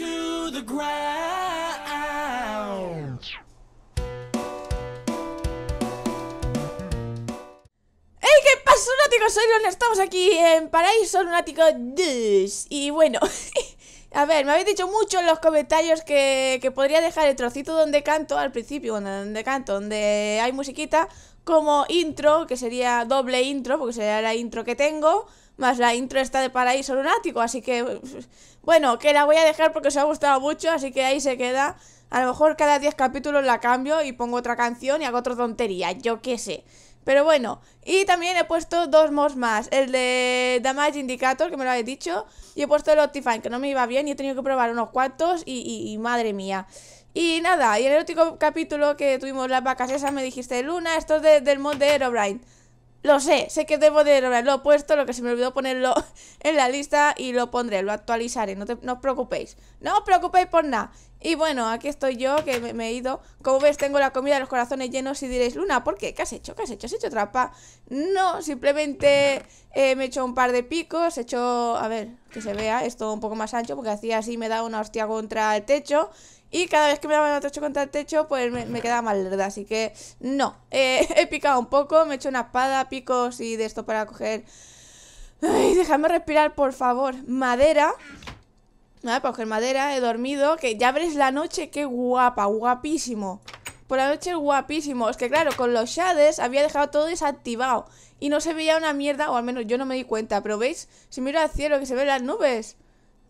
to the ground. ¡Hey! ¿Qué pasa, lunáticos? Soy Lon, estamos aquí en Paraíso Lunático 2. Y bueno, a ver, me habéis dicho mucho en los comentarios que, que podría dejar el trocito donde canto al principio, donde canto, donde hay musiquita como intro, que sería doble intro, porque sería la intro que tengo, más la intro está de Paraíso Lunático, así que, bueno, que la voy a dejar porque os ha gustado mucho, así que ahí se queda. A lo mejor cada 10 capítulos la cambio y pongo otra canción y hago otra tontería, yo qué sé. Pero bueno, y también he puesto dos mods más, el de Damage Indicator, que me lo habéis dicho, y he puesto el Optifine, que no me iba bien y he tenido que probar unos cuantos y madre mía. Y nada, y en el último capítulo que tuvimos las vacas esas me dijiste, Luna, esto es del mod de Aerobrine. Lo sé, sé que es del mod de Aerobrine, lo he puesto, lo que se me olvidó ponerlo en la lista y lo pondré, lo actualizaré, no, os preocupéis. No os preocupéis por nada. Y bueno, aquí estoy yo, que me, he ido. Como ves, tengo la comida de los corazones llenos y diréis, Luna, ¿por qué? ¿Qué has hecho? ¿Qué has hecho? ¿Has hecho trampa? No, simplemente eh, me he hecho un par de picos, he hecho, a ver, que se vea esto un poco más ancho, porque hacía así, me da una hostia contra el techo y cada vez que me daban el techo contra el techo, pues me, quedaba mal, ¿verdad? Así que no. Eh, he picado un poco, me he hecho una espada, picos y de esto para coger. Ay, dejadme respirar, por favor. Madera. voy ah, para coger madera, he dormido. Que ya veréis la noche, qué guapa, guapísimo. Por la noche, guapísimo. Es que claro, con los shades había dejado todo desactivado. Y no se veía una mierda, o al menos yo no me di cuenta. Pero veis, si miro al cielo, que se ven las nubes.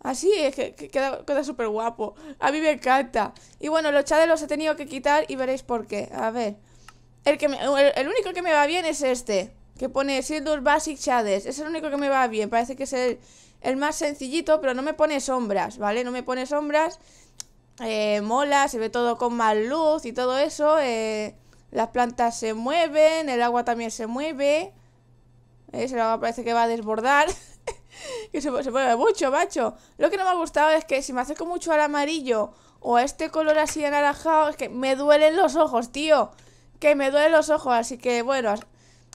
Así es, que, queda, queda súper guapo. A mí me encanta. Y bueno, los chades los he tenido que quitar y veréis por qué. A ver. El, que el, único que me va bien es este. Que pone Sildur Basic Chades Es el único que me va bien. Parece que es el, más sencillito, pero no me pone sombras, ¿vale? No me pone sombras. Eh, mola, se ve todo con más luz y todo eso. Eh, las plantas se mueven, el agua también se mueve. El agua parece que va a desbordar. que se, mueve mucho, macho. Lo que no me ha gustado es que si me acerco mucho al amarillo o a este color así anaranjado, es que me duelen los ojos, tío. Que me duelen los ojos, así que bueno.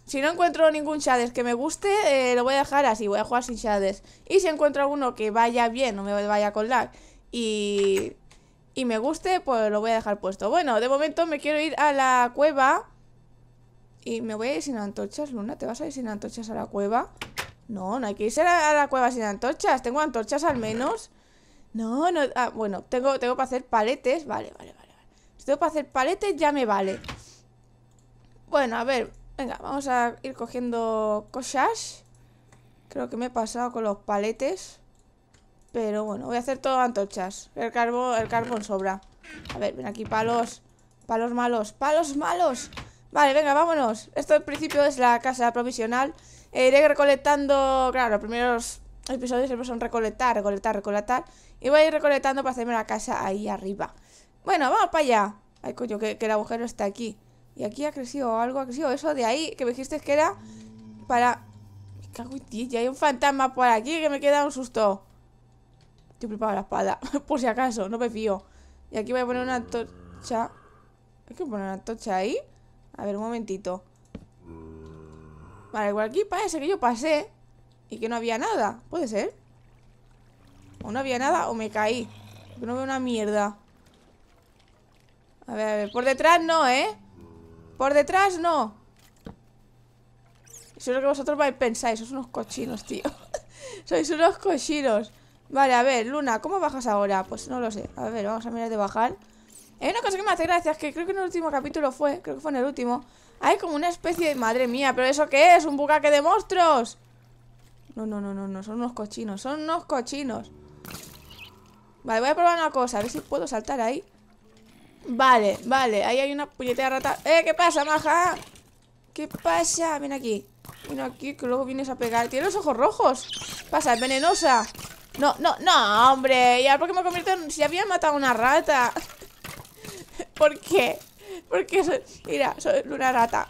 Si no encuentro ningún shades que me guste, eh, lo voy a dejar así, voy a jugar sin shades. Y si encuentro alguno que vaya bien, no me vaya con lag y, y me guste, pues lo voy a dejar puesto. Bueno, de momento me quiero ir a la cueva. Y me voy a ir sin antorchas, Luna. ¿Te vas a ir sin antorchas a la cueva? No, no hay que irse a la, cueva sin antorchas. Tengo antorchas al menos. No, no. Ah, bueno, tengo, tengo para hacer paletes. Vale, vale, vale. Si tengo para hacer paletes, ya me vale. Bueno, a ver. Venga, vamos a ir cogiendo cosas. Creo que me he pasado con los paletes. Pero bueno, voy a hacer todo antorchas. El carbón, el carbón sobra. A ver, ven aquí, palos. Palos malos. ¡Palos malos! Vale, venga, vámonos. Esto al principio es la casa provisional. Eh, iré recolectando, claro, los primeros episodios siempre son recolectar, recolectar, recolectar. Y voy a ir recolectando para hacerme la casa ahí arriba. Bueno, vamos para allá. Ay, coño, que, el agujero está aquí. Y aquí ha crecido algo, ha crecido eso de ahí que me dijiste que era para... Me hay un fantasma por aquí que me queda un susto. Estoy preparo la espada, por si acaso, no me fío. Y aquí voy a poner una tocha Hay que poner una tocha ahí. A ver, un momentito. Vale, igual aquí parece que yo pasé y que no había nada. ¿Puede ser? O no había nada o me caí. no veo una mierda. A ver, a ver. Por detrás no, ¿eh? Por detrás no. Eso es lo que vosotros vais a Sois unos cochinos, tío. Sois unos cochinos. Vale, a ver, Luna, ¿cómo bajas ahora? Pues no lo sé. A ver, vamos a mirar de bajar. Hay una cosa que me hace gracia, es que creo que en el último capítulo fue, creo que fue en el último. Hay como una especie de... Madre mía, ¿pero eso qué es? ¿Un bucaque de monstruos? No, no, no, no, no, son unos cochinos, son unos cochinos. Vale, voy a probar una cosa, a ver si puedo saltar ahí. Vale, vale, ahí hay una puñetera rata. ¡Eh, qué pasa, maja! ¿Qué pasa? Ven aquí. Ven aquí, que luego vienes a pegar. Tiene los ojos rojos. Pasa, es venenosa. No, no, no, hombre. ¿Y ahora por qué me convierto en... Si había matado a una rata. ¿Por qué? Porque soy, mira, soy una rata.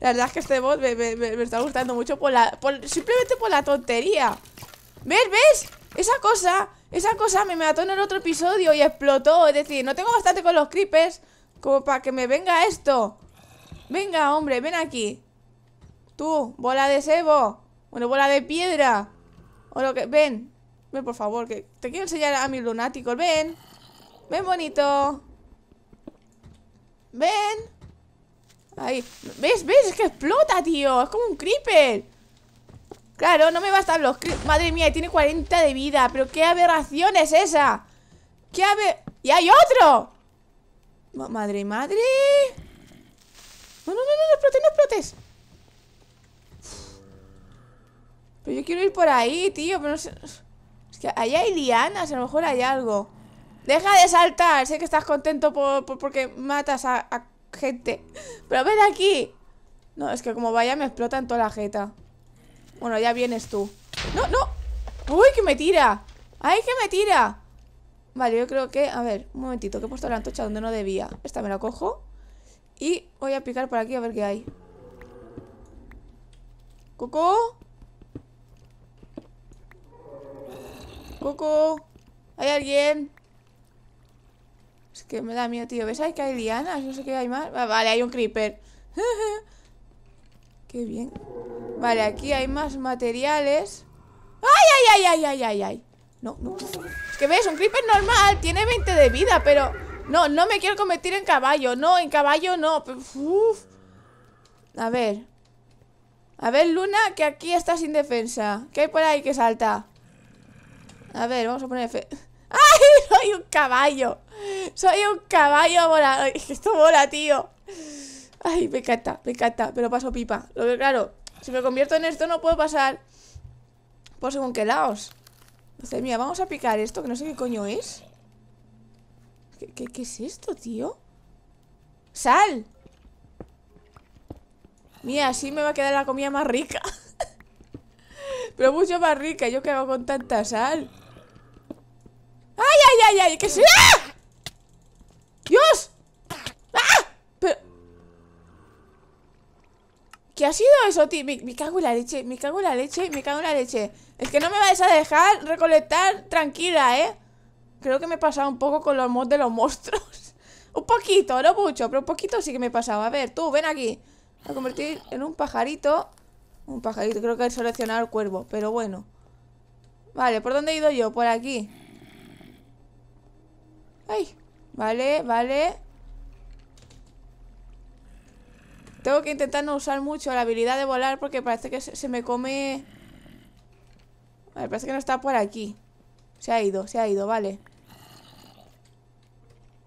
La verdad es que este bot me, está gustando mucho por la, simplemente por la tontería. ¿Ves? ¿Ves? Esa cosa, esa cosa me mató en el otro episodio y explotó. Es decir, no tengo bastante con los creepers como para que me venga esto. Venga, hombre, ven aquí. Tú, bola de sebo. Bueno, bola de piedra. O lo que... Ven, ven por favor, que te quiero enseñar a mis lunáticos. Ven. Ven, bonito. Ven. Ahí. ¿Ves? ¿Ves? Es que explota, tío. Es como un creeper. Claro, no me bastan los Madre mía, tiene 40 de vida. Pero qué aberración es esa. ¿Qué aberración? ¡Y hay otro! Madre, madre. No, no, no, no, explotes, no explotes. Pero yo quiero ir por ahí, tío. Pero no Es que allá hay lianas, a lo mejor hay algo. Deja de saltar, sé que estás contento por, porque matas a, gente. Pero ven aquí. No, es que como vaya me explota en toda la jeta. Bueno, ya vienes tú. No, no. Uy, que me tira. Ay, que me tira. Vale, yo creo que... A ver, un momentito, que he puesto la antocha donde no debía. Esta me la cojo. Y voy a picar por aquí a ver qué hay. Coco. Coco. ¿Hay alguien? Es que me da miedo, tío. ¿Ves ahí que hay lianas? No sé qué hay más. Ah, vale, hay un creeper. qué bien. Vale, aquí hay más materiales. ¡Ay, ay, ay, ay, ay, ay, ay! No, no, Es que ves, un creeper normal tiene 20 de vida, pero... No, no me quiero convertir en caballo. No, en caballo no. A ver. A ver, Luna, que aquí está sin defensa. ¿Qué hay por ahí que salta? A ver, vamos a poner... ¡Ay, soy un caballo! Soy un caballo volador. Esto mola, tío. Ay, me encanta, me encanta. Me lo paso pipa. Lo que claro, si me convierto en esto no puedo pasar por según qué lados. Entonces, mira, vamos a picar esto, que no sé qué coño es. ¿Qué, es esto, tío? ¡Sal! Mira, así me va a quedar la comida más rica. Pero mucho más rica. ¿Yo que hago con tanta sal? ¡Ay, ay, ay, ay! ¡Que se... ¡Ah! ¡Dios! ¡Ah! Pero... ¿Qué ha sido eso, tío? Me, cago en la leche, me cago en la leche, me cago en la leche Es que no me vais a dejar recolectar tranquila, ¿eh? Creo que me he pasado un poco con los mods de los monstruos Un poquito, no mucho, pero un poquito sí que me he pasado A ver, tú, ven aquí a convertir en un pajarito Un pajarito, creo que he seleccionado el cuervo Pero bueno Vale, ¿por dónde he ido yo? Por aquí vale, vale Tengo que intentar no usar mucho la habilidad de volar Porque parece que se, me come Vale, parece que no está por aquí Se ha ido, se ha ido, vale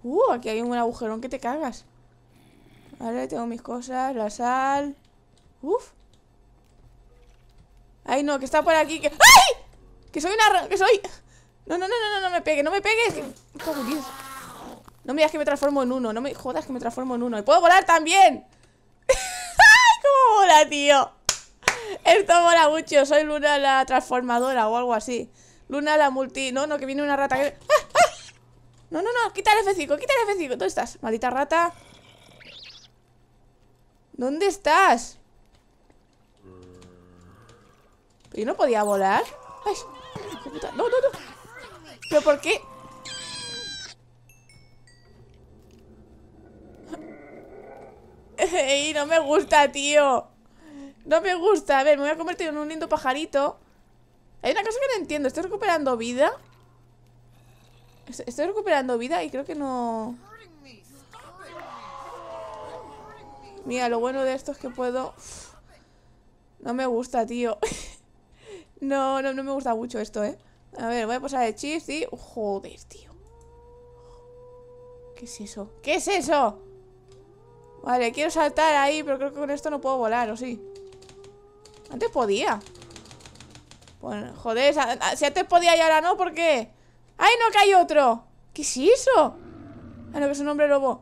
Uh, aquí hay un agujerón que te cagas Vale, tengo mis cosas La sal Uf Ay, no, que está por aquí que... ¡Ay! Que soy una... Que soy... No, no, no, no, no, me pegues, no me pegues. no me digas que me transformo en uno, no me jodas que me transformo en uno. ¡Y puedo volar también! ¡Cómo mola, tío! Esto mola mucho, soy Luna la transformadora o algo así. Luna la multi... No, no, que viene una rata ah, ah. No, no, no, quita el F5, quita el F5 ¿Dónde estás? Maldita rata ¿Dónde estás? yo no podía volar? ¡Ay! no, no! ¿Pero por qué? Ey, no me gusta, tío No me gusta A ver, me voy a convertir en un lindo pajarito Hay una cosa que no entiendo ¿Estoy recuperando vida? Estoy recuperando vida y creo que no... Mira, lo bueno de esto es que puedo... no me gusta, tío. no, no, no me gusta mucho esto, ¿eh? A ver, voy a pasar el shift y... Joder, tío ¿Qué es eso? ¿Qué es eso? Vale, quiero saltar ahí Pero creo que con esto no puedo volar, ¿o sí? Antes podía bueno, pues, joder, si antes podía y ahora no, ¿por qué? ¡Ay, no, que hay otro! ¿Qué es eso? Ah, no, que es un hombre lobo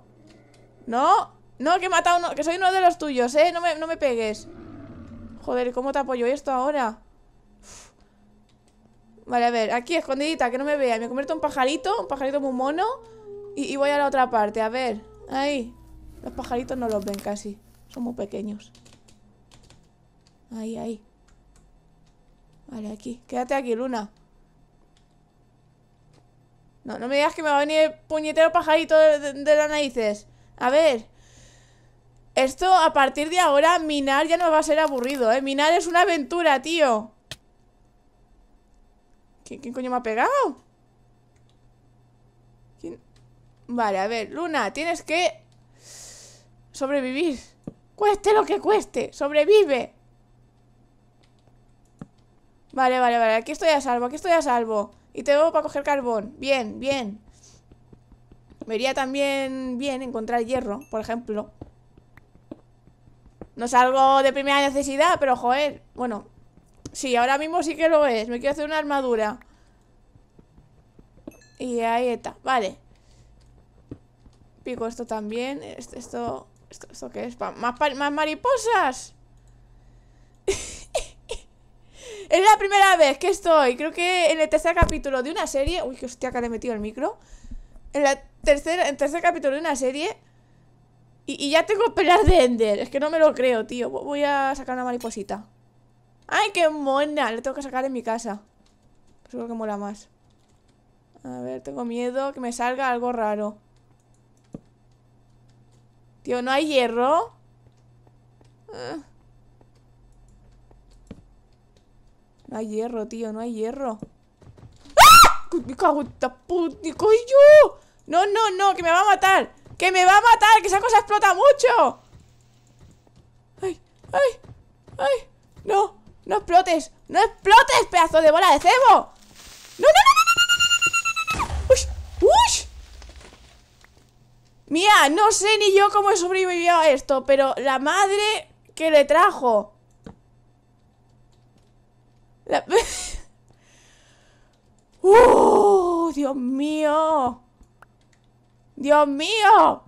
No, no, que he matado uno, que soy uno de los tuyos, ¿eh? No me, no me pegues Joder, ¿cómo te apoyo esto ahora? Vale, a ver, aquí escondidita, que no me vea. Me convierto en pajarito, un pajarito muy mono. Y, voy a la otra parte, a ver. Ahí. Los pajaritos no los ven casi. Son muy pequeños. Ahí, ahí. Vale, aquí. Quédate aquí, Luna. No, no me digas que me va a venir puñetero pajarito de, las narices. A ver. Esto, a partir de ahora, minar ya no va a ser aburrido, ¿eh? Minar es una aventura, tío. ¿Quién, coño me ha pegado? Vale, a ver, Luna, tienes que sobrevivir. Cueste lo que cueste, sobrevive. Vale, vale, vale, aquí estoy a salvo, aquí estoy a salvo. Y tengo para coger carbón. Bien, bien. Me también bien encontrar hierro, por ejemplo. No salgo de primera necesidad, pero joder, bueno, Sí, ahora mismo sí que lo es. Me quiero hacer una armadura. Y ahí está. Vale. Pico esto también. Esto, esto, esto, qué es? ¿Más, mariposas. es la primera vez que estoy. Creo que en el tercer capítulo de una serie. Uy, que hostia, que le he metido el micro. En la tercera, el tercer capítulo de una serie. Y, y ya tengo pelas de Ender. Es que no me lo creo, tío. Voy a sacar una mariposita. ¡Ay, qué mona! Lo tengo que sacar en mi casa. Seguro pues que mola más. A ver, tengo miedo que me salga algo raro. Tío, ¿no hay hierro? Ah. No hay hierro, tío, no hay hierro. ¡Ah! Me cago en yo! No, no, no, que me va a matar. ¡Que me va a matar! ¡Que esa cosa explota mucho! ¡Ay! ¡Ay! ¡Ay! ¡No! ¡No explotes! ¡No explotes, pedazo de bola de cebo! ¡No, no, no, no, no, no, no, no! ¡Ush! no, no! ¡Ush! Mía, no sé ni yo cómo he sobrevivido a esto, pero la madre que le trajo. La... ¡Uh! ¡Dios mío! ¡Dios mío!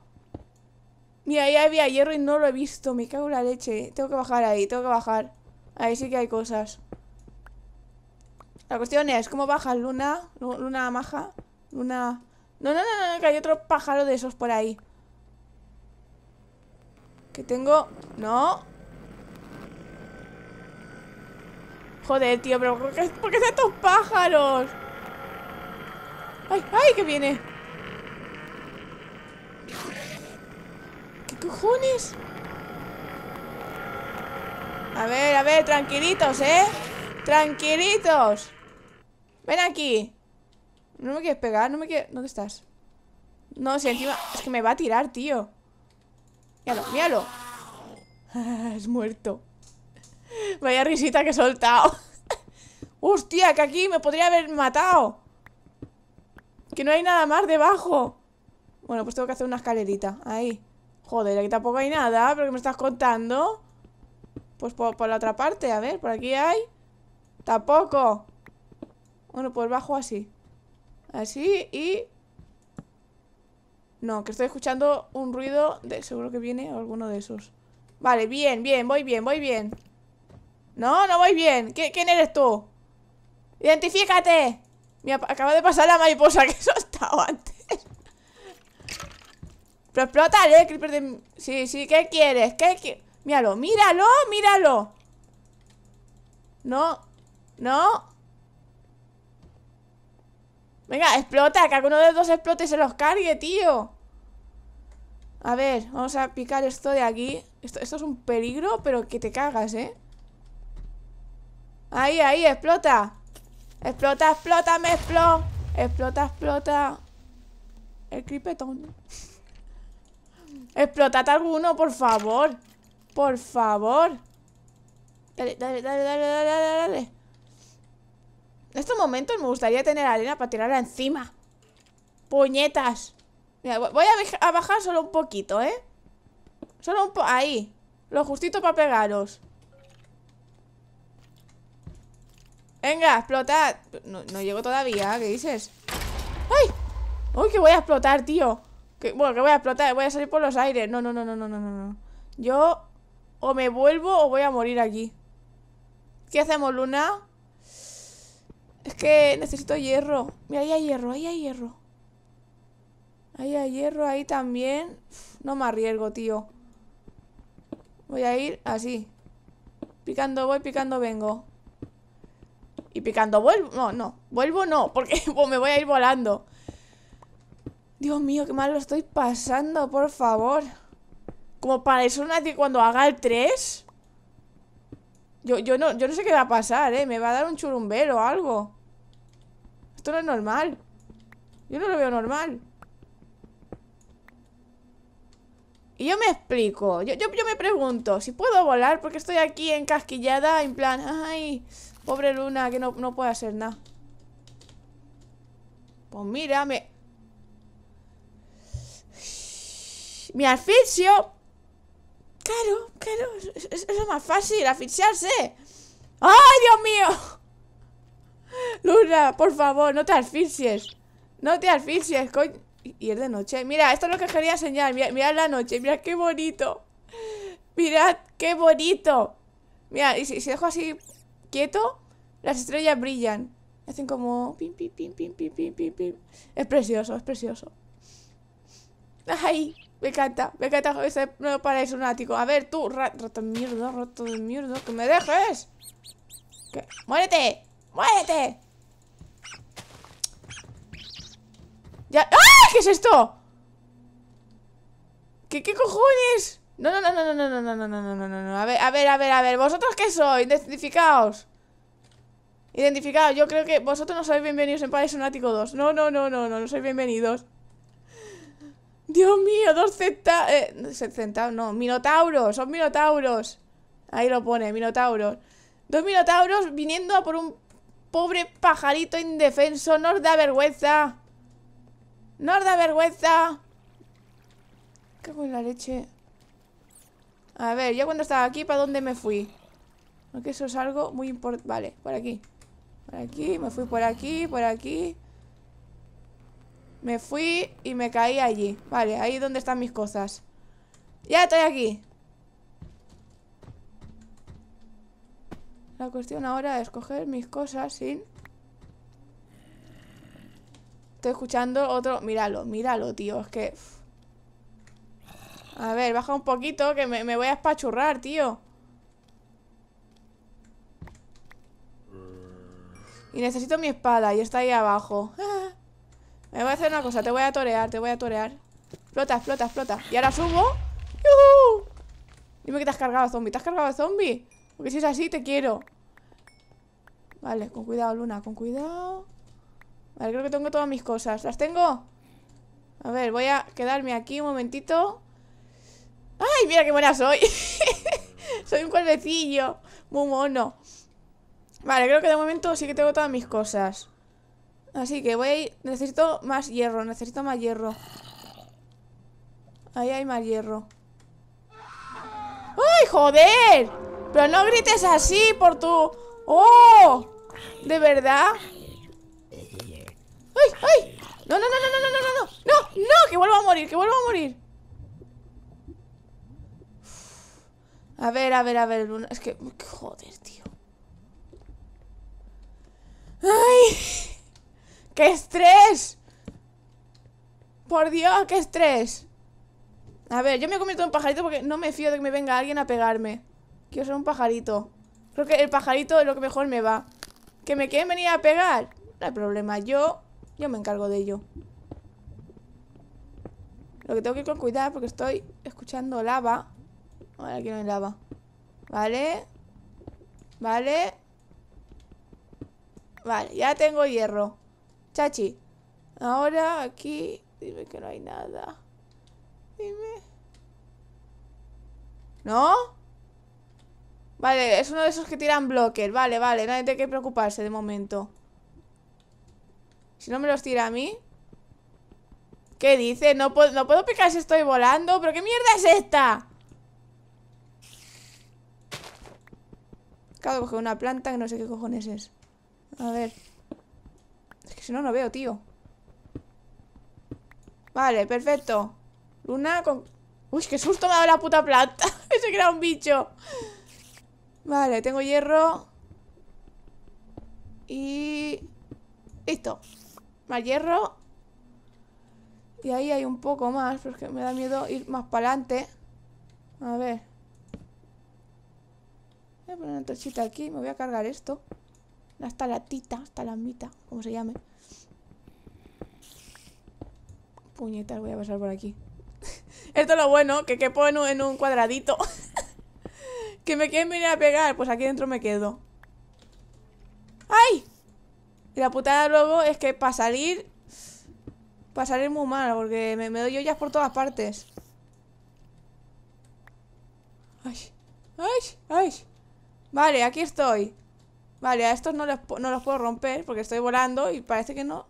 Mira, ahí había hierro y no lo he visto. Me cago en la leche. Tengo que bajar ahí, tengo que bajar. Ahí sí que hay cosas. La cuestión es, ¿cómo baja Luna? Luna maja. Luna... No, no, no, no, que hay otro pájaro de esos por ahí. Que tengo... No. Joder, tío, pero ¿por qué, ¿por qué están estos pájaros? ¡Ay, ay, que viene! ¿Qué cojones? A ver, a ver, tranquilitos, ¿eh? ¡Tranquilitos! Ven aquí No me quieres pegar, no me quieres... ¿Dónde estás? No, si encima... Es que me va a tirar, tío Míralo, míralo Es muerto Vaya risita que he soltado Hostia, que aquí me podría haber matado Que no hay nada más debajo Bueno, pues tengo que hacer una escalerita Ahí Joder, aquí tampoco hay nada Pero que me estás contando pues por, la otra parte, a ver, por aquí hay Tampoco Bueno, pues bajo así Así y... No, que estoy escuchando un ruido de... Seguro que viene alguno de esos Vale, bien, bien, voy bien, voy bien No, no voy bien ¿Quién eres tú? ¡Identifícate! Me acaba de pasar la mariposa que eso estaba antes Pero ¿eh? creeper de... Sí, sí, ¿qué quieres? ¿Qué quieres? Míralo, míralo, míralo. No, no. Venga, explota, que alguno de los dos explote y se los cargue, tío. A ver, vamos a picar esto de aquí. Esto, es un peligro, pero que te cagas, ¿eh? Ahí, ahí, explota. Explota, explota, me explota, Explota, explota. El cripetón. Explotad alguno, por favor. Por favor. Dale, dale, dale, dale, dale, dale, En estos momentos me gustaría tener arena para tirarla encima. Puñetas. voy a, bajar solo un poquito, ¿eh? Solo un po... Ahí. Lo justito para pegaros. Venga, explotad. No, no llego todavía, ¿qué dices? ¡Ay! ¡Ay, que voy a explotar, tío! Que, bueno, que voy a explotar, voy a salir por los aires. No, no, no, no, no, no, no. Yo o me vuelvo o voy a morir aquí. ¿Qué hacemos, Luna? Es que necesito hierro. Mira, ahí hay hierro, ahí hay hierro. Ahí hay hierro, ahí también. No me arriesgo, tío. Voy a ir así. Picando voy, picando vengo. Y picando vuelvo. No, no. Vuelvo no, porque me voy a ir volando. Dios mío, qué mal lo estoy pasando, por favor. Como para eso nadie cuando haga el 3 yo, no, yo no sé qué va a pasar, eh Me va a dar un churumbero o algo Esto no es normal Yo no lo veo normal Y yo me explico yo, yo, me pregunto Si puedo volar porque estoy aquí encasquillada En plan, ay Pobre Luna, que no, no puede hacer nada Pues mira, Mi Me asfixio Claro, claro, es, lo más fácil, asfixiarse. ¡Ay, Dios mío! Luna, por favor, no te asfixies. No te asfixies, coño. Y es de noche. Mira, esto es lo que quería enseñar. Mira, la noche, mira qué bonito. Mirad qué bonito. Mira, y si, si dejo así quieto, las estrellas brillan. Hacen como pim, pim, pim, pim, pim, pim, pim, Es precioso, es precioso. ¡Ay! Me encanta, me encanta ese nuevo paraíso lunático. A ver, tú, roto de mierda, rato de mierda, que me dejes. ¡Muérete! ¡Muérete! Ya. ¿Qué es esto? ¿Qué, qué cojones? No, no, no, no, no, no, no, no, no, no, no, no, no. A ver, a ver, a ver, a ver. ¿Vosotros qué sois? Identificaos. Identificaos. Yo creo que vosotros no sois bienvenidos en Paraíso Nático 2. No, no, no, no, no, no sois bienvenidos. Dios mío, dos eh, centauros no, minotauros, son minotauros. Ahí lo pone, minotauros. Dos minotauros viniendo por un pobre pajarito indefenso. Nos da vergüenza. Nos da vergüenza. Cago en la leche. A ver, yo cuando estaba aquí, ¿para dónde me fui? Porque eso es algo muy importante. Vale, por aquí. Por aquí, me fui por aquí, por aquí. Me fui y me caí allí Vale, ahí donde están mis cosas Ya estoy aquí La cuestión ahora es coger mis cosas sin... Estoy escuchando otro... Míralo, míralo, tío Es que... A ver, baja un poquito Que me, me voy a espachurrar, tío Y necesito mi espada Y está ahí abajo Me voy a hacer una cosa, te voy a torear, te voy a torear Flota, flota, flota Y ahora subo ¡Yuhu! Dime que te has cargado zombie ¿Te has cargado zombie? Porque si es así, te quiero Vale, con cuidado, Luna, con cuidado Vale, creo que tengo todas mis cosas ¿Las tengo? A ver, voy a quedarme aquí un momentito ¡Ay, mira qué buena soy! soy un cuervecillo Muy mono Vale, creo que de momento sí que tengo todas mis cosas Así que voy Necesito más hierro, necesito más hierro. Ahí hay más hierro. ¡Ay, joder! Pero no grites así por tu... ¡Oh! ¿De verdad? ¡Ay, ay! No, no, no, no, no, no, no, no, no, no, que vuelva a morir, que vuelva a morir. A ver, a ver, a ver, Luna. Es que. Joder, tío. ¡Ay! ¡Qué estrés! Por Dios, qué estrés A ver, yo me he convertido en un pajarito porque no me fío de que me venga alguien a pegarme Quiero ser un pajarito Creo que el pajarito es lo que mejor me va Que me quieren venir a pegar No hay problema, yo, yo me encargo de ello Lo que tengo que ir con cuidado porque estoy escuchando lava Ahora aquí no hay lava Vale Vale Vale, ya tengo hierro Chachi, ahora aquí, dime que no hay nada. Dime. ¿No? Vale, es uno de esos que tiran bloques. Vale, vale, nadie tiene que preocuparse de momento. Si no me los tira a mí. ¿Qué dice? No puedo, no picar si estoy volando. ¿Pero qué mierda es esta? de coger una planta que no sé qué cojones es. A ver. Si no, no veo, tío. Vale, perfecto. Luna con... Uy, qué susto me ha dado la puta planta. Ese era un bicho. Vale, tengo hierro. Y... Listo. Más hierro. Y ahí hay un poco más, Pero es que me da miedo ir más para adelante. A ver. Voy a poner una torchita aquí. Me voy a cargar esto. Hasta la tita, hasta la mita, como se llame. Puñetas, voy a pasar por aquí. Esto es lo bueno, que quepo en un, en un cuadradito. que me quieren venir a pegar. Pues aquí dentro me quedo. ¡Ay! Y la putada luego es que para salir... Para salir muy mal, porque me, doy ollas por todas partes. ¡Ay! ¡Ay! ¡Ay! Vale, aquí estoy. Vale, a estos no los, no los puedo romper porque estoy volando y parece que no...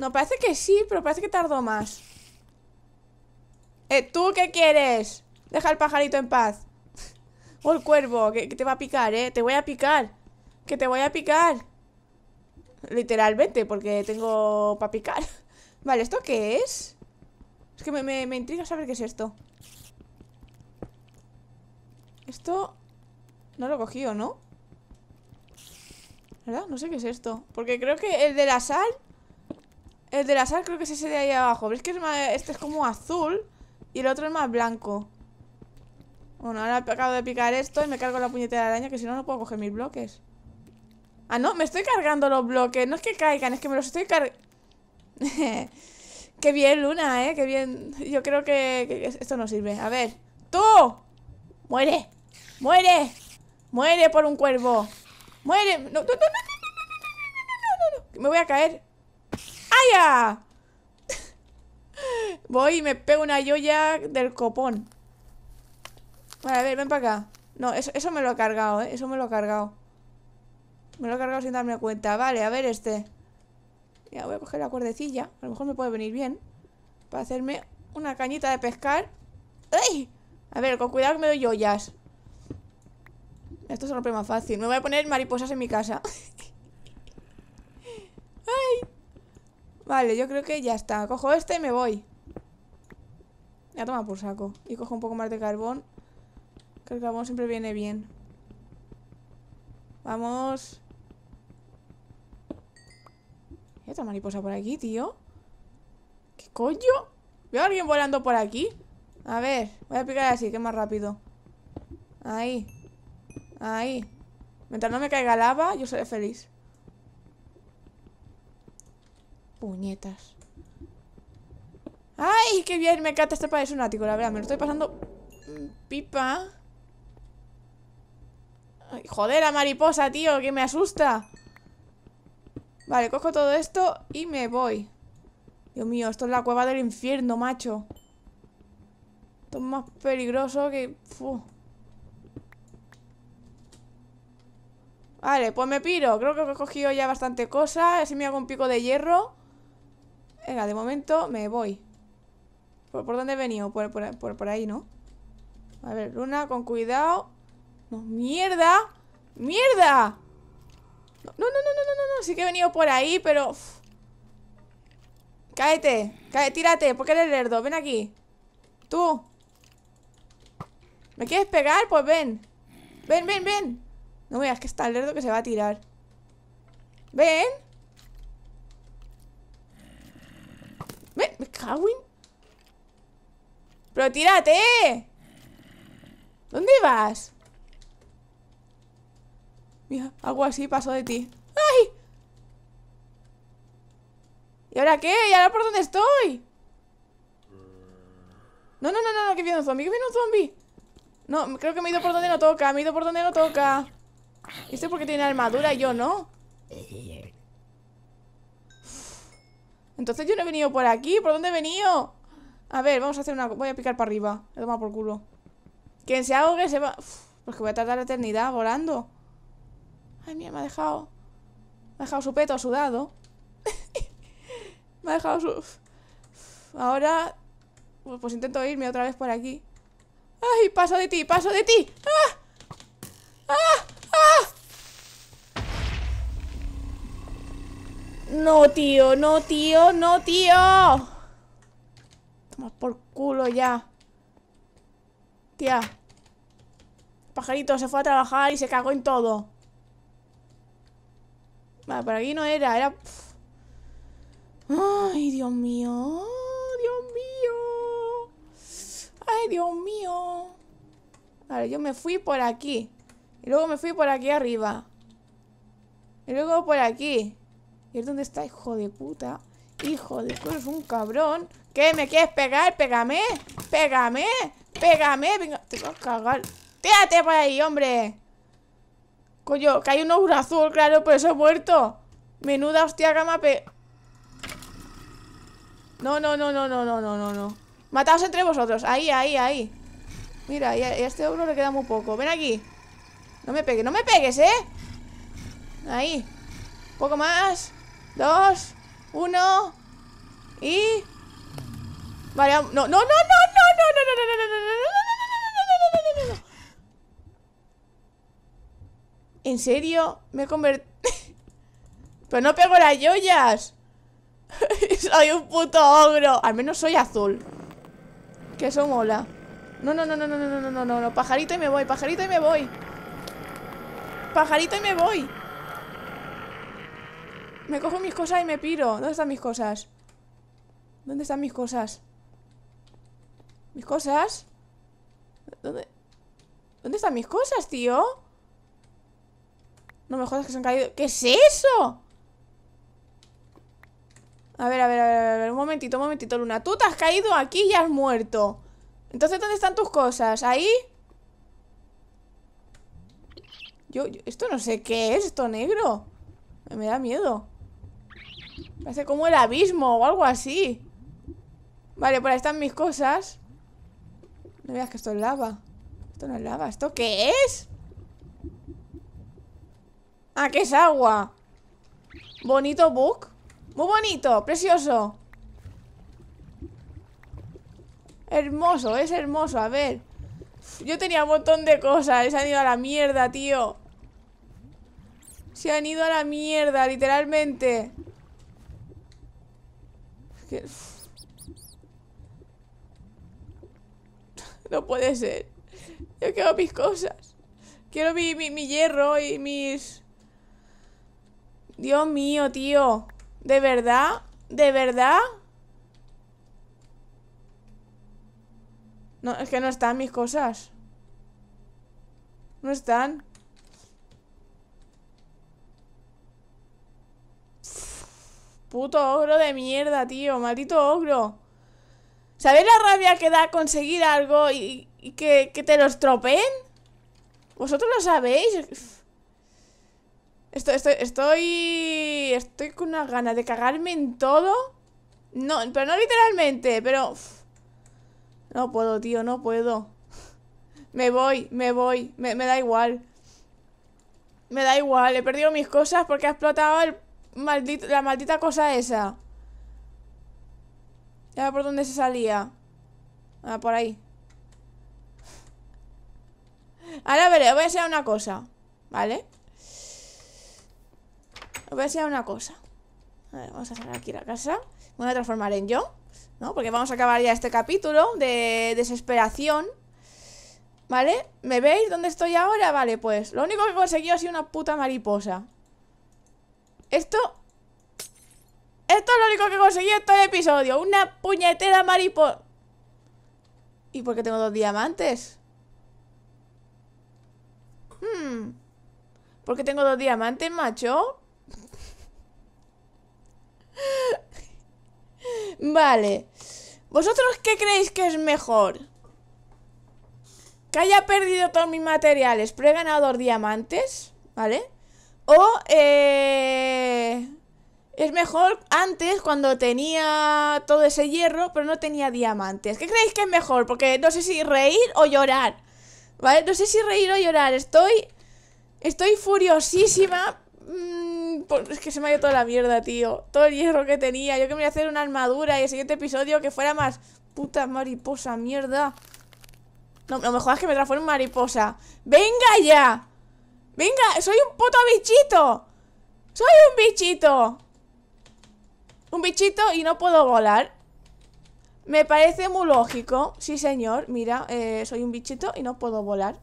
No, parece que sí, pero parece que tardó más eh, ¿tú qué quieres? Deja al pajarito en paz O oh, el cuervo, que, te va a picar, eh Te voy a picar Que te voy a picar Literalmente, porque tengo para picar Vale, ¿esto qué es? Es que me, intriga saber qué es esto Esto No lo cogí, cogido, no? ¿Verdad? No sé qué es esto Porque creo que el de la sal el de la sal creo que es ese de ahí abajo. ves que este es como azul y el otro es más blanco. Bueno, ahora acabo de picar esto y me cargo la puñetera araña, que si no, no puedo coger mis bloques. Ah, no, me estoy cargando los bloques. No es que caigan, es que me los estoy cargando. Qué bien, Luna, ¿eh? Qué bien. Yo creo que, esto no sirve. A ver. ¡Tú! ¡Muere! ¡Muere! ¡Muere por un cuervo! ¡Muere! ¡No, no, no, no, no, no, no, no, no! no! me voy a caer! Voy y me pego una joya del copón. Vale, a ver, ven para acá. No, eso, me lo ha cargado, ¿eh? Eso me lo ha cargado. Me lo ha cargado sin darme cuenta. Vale, a ver este. Ya, voy a coger la cuerdecilla. A lo mejor me puede venir bien. Para hacerme una cañita de pescar. ¡Ay! A ver, con cuidado que me doy joyas. Esto es rompe más fácil. Me voy a poner mariposas en mi casa. Vale, yo creo que ya está. Cojo este y me voy. Ya toma por saco. Y cojo un poco más de carbón. Que el carbón siempre viene bien. Vamos. Hay otra mariposa por aquí, tío. ¿Qué coño? ¿Veo a alguien volando por aquí? A ver, voy a picar así, que es más rápido. Ahí. Ahí. Mientras no me caiga lava, yo seré feliz. Puñetas. ¡Ay, qué bien! Me encanta este país un ático, la verdad. Me lo estoy pasando... Pipa. Ay, joder, la mariposa, tío, que me asusta. Vale, cojo todo esto y me voy. Dios mío, esto es la cueva del infierno, macho. Esto es más peligroso que... Vale, pues me piro. Creo que he cogido ya bastante cosa. Así me hago un pico de hierro. Venga, de momento me voy. ¿Por, por dónde he venido? Por, ahí, ¿no? A ver, Luna, con cuidado. ¡No, mierda! ¡Mierda! No, no, no, no, no, no, no. Sí que he venido por ahí, pero... Cáete, ¡Tírate! tírate, qué eres lerdo. Ven aquí. Tú. ¿Me quieres pegar? Pues ven. Ven, ven, ven. No veas que está el lerdo que se va a tirar. Ven. ¿Me, me cago en? ¡Pero tírate! Eh. ¿Dónde vas? Mira, algo así pasó de ti ¡Ay! ¿Y ahora qué? ¿Y ahora por dónde estoy? No, no, no, no, no que viene un zombie, que viene un zombie No, creo que me he ido por donde no toca Me he ido por donde no toca Este porque tiene armadura y yo no eh, entonces yo no he venido por aquí. ¿Por dónde he venido? A ver, vamos a hacer una... Voy a picar para arriba. He tomado por culo. Quien se ahogue se va... Porque pues voy a tardar la eternidad volando. Ay, mía, me ha dejado... Me ha dejado su peto sudado. me ha dejado su... Ahora... Pues, pues, intento irme otra vez por aquí. ¡Ay, paso de ti! ¡Paso de ti! ¡Ah! ¡Ah! No, tío, no, tío, no, tío. Toma por culo ya. Tía. El pajarito se fue a trabajar y se cagó en todo. Vale, por aquí no era, era... Ay, Dios mío. Dios mío. Ay, Dios mío. Vale, yo me fui por aquí. Y luego me fui por aquí arriba. Y luego por aquí. Y es donde está, hijo de puta. Hijo de puta, es un cabrón. ¿Qué? ¿Me quieres pegar? ¡Pégame! ¡Pégame! ¡Pégame! Venga, te vas a cagar. ¡Tírate por ahí, hombre! Coño, que hay un ogro azul, claro, por eso he muerto. Menuda hostia gama No, no, no, no, no, no, no, no, no. Mataos entre vosotros. Ahí, ahí, ahí. Mira, a, este ogro le queda muy poco. Ven aquí. No me pegues, no me pegues, ¿eh? Ahí. un Poco más dos, uno y... Vale, no, no, no, no, no, no, no, no, no, no, no, no, no, ¿En serio? Me he convertido... Pero no pego las joyas. soy un puto ogro. Al menos soy azul. Que eso mola. no, no, no, no, no, no, no, no, no. Pajarito y me voy, pajarito y me voy. Pajarito y me voy. Me cojo mis cosas y me piro. ¿Dónde están mis cosas? ¿Dónde están mis cosas? ¿Mis cosas? ¿Dónde? ¿Dónde están mis cosas, tío? No me jodas que se han caído. ¿Qué es eso? A ver, a ver, a ver, un momentito, un momentito, Luna. Tú te has caído aquí y has muerto. Entonces, ¿dónde están tus cosas? ¿Ahí? yo, esto no sé qué es, esto negro. Me da miedo. Parece como el abismo o algo así. Vale, por ahí están mis cosas. No veas que esto es lava. Esto no es lava. ¿Esto qué es? Ah, que es agua. Bonito book. Muy bonito, precioso. Hermoso, es hermoso, a ver. Yo tenía un montón de cosas. Se han ido a la mierda, tío. Se han ido a la mierda, literalmente. No puede ser. Yo quiero mis cosas. Quiero mi, mi, mi hierro y mis... Dios mío, tío. ¿De verdad? ¿De verdad? No, es que no están mis cosas. No están. Puto ogro de mierda, tío. Maldito ogro. ¿Sabéis la rabia que da conseguir algo y, que, te los tropeen? ¿Vosotros lo sabéis? Estoy, estoy, estoy, estoy con una ganas de cagarme en todo. No, pero no literalmente, pero... No puedo, tío, no puedo. Me voy, me voy, me da igual. Me da igual, he perdido mis cosas porque ha explotado el la maldita cosa esa. Ya por dónde se salía. Ah, por ahí. Ahora veré, os voy a enseñar una cosa. ¿Vale? Os voy a enseñar una cosa. A ver, vamos a sacar aquí la casa. voy a transformar en yo. ¿No? Porque vamos a acabar ya este capítulo de desesperación. ¿Vale? ¿Me veis dónde estoy ahora? Vale, pues lo único que he conseguido ha sido una puta mariposa. Esto... Esto es lo único que conseguí en todo este el episodio. Una puñetera mariposa. ¿Y por qué tengo dos diamantes? Hmm. ¿Por qué tengo dos diamantes, macho? vale. ¿Vosotros qué creéis que es mejor? ¿Que haya perdido todos mis materiales, pero he ganado dos diamantes? ¿Vale? O eh, es mejor antes cuando tenía todo ese hierro, pero no tenía diamantes. ¿Qué creéis que es mejor? Porque no sé si reír o llorar. ¿Vale? No sé si reír o llorar. Estoy. Estoy furiosísima. Mmm. es que se me ha ido toda la mierda, tío. Todo el hierro que tenía. Yo que me voy a hacer una armadura y el siguiente episodio que fuera más. Puta mariposa, mierda. No, lo mejor es que me transforme en mariposa. ¡Venga ya! Venga, soy un puto bichito Soy un bichito Un bichito y no puedo volar Me parece muy lógico Sí señor, mira, eh, soy un bichito y no puedo volar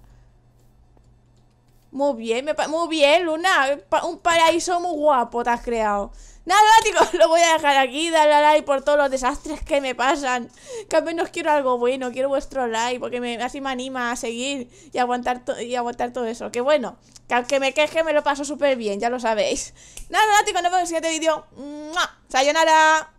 Muy bien, me muy bien Luna Un paraíso muy guapo te has creado Nada, chicos, lo voy a dejar aquí. Dale a like por todos los desastres que me pasan. Que al menos quiero algo bueno, quiero vuestro like, porque me, así me anima a seguir y aguantar, y aguantar todo eso. Que bueno, que aunque me queje me lo paso súper bien, ya lo sabéis. Nada, chicos, nos vemos en el siguiente vídeo. ¡Sayonara!